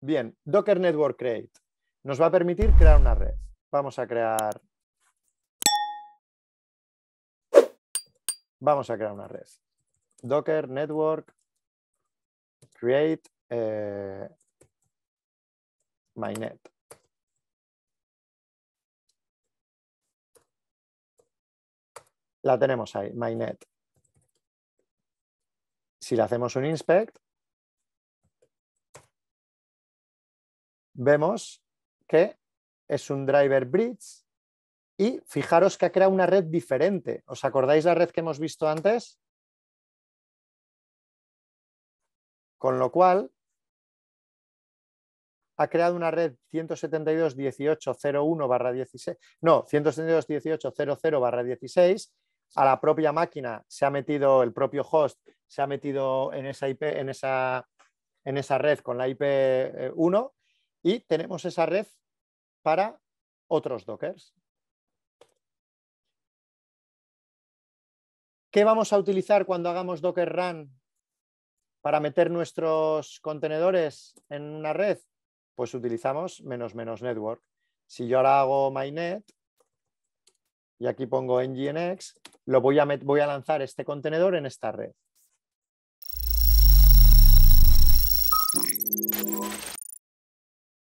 Bien, Docker Network Create nos va a permitir crear una red. Vamos a crear... Vamos a crear una red. Docker Network Create eh, MyNet. La tenemos ahí, MyNet. Si le hacemos un inspect, vemos que es un driver bridge y fijaros que ha creado una red diferente. ¿Os acordáis la red que hemos visto antes? Con lo cual, ha creado una red 172.18.01-16, no, 172.18.00-16, a la propia máquina se ha metido, el propio host se ha metido en esa, IP, en esa red con la IP1 y tenemos esa red para otros dockers. ¿Qué vamos a utilizar cuando hagamos Docker Run para meter nuestros contenedores en una red? Pues utilizamos menos menos network. Si yo ahora hago mynet y aquí pongo nginx, lo voy a, voy a lanzar este contenedor en esta red.